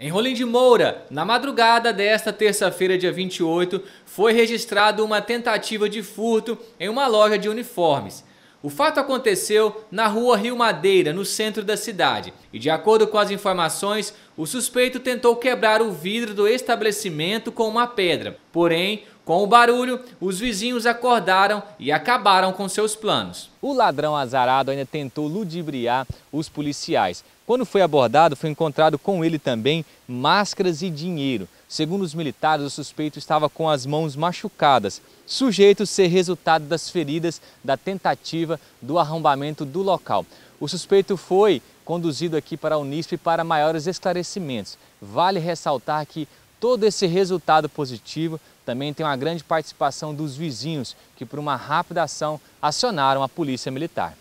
Em Rolim de Moura, na madrugada desta terça-feira, dia 28, foi registrado uma tentativa de furto em uma loja de uniformes. O fato aconteceu na rua Rio Madeira, no centro da cidade, e de acordo com as informações, o suspeito tentou quebrar o vidro do estabelecimento com uma pedra. Porém, com o barulho, os vizinhos acordaram e acabaram com seus planos. O ladrão azarado ainda tentou ludibriar os policiais. Quando foi abordado, foi encontrado com ele também máscaras e dinheiro. Segundo os militares, o suspeito estava com as mãos machucadas, sujeito a ser resultado das feridas da tentativa do arrombamento do local. O suspeito foi conduzido aqui para a Unisp para maiores esclarecimentos. Vale ressaltar que Todo esse resultado positivo também tem uma grande participação dos vizinhos, que por uma rápida ação acionaram a polícia militar.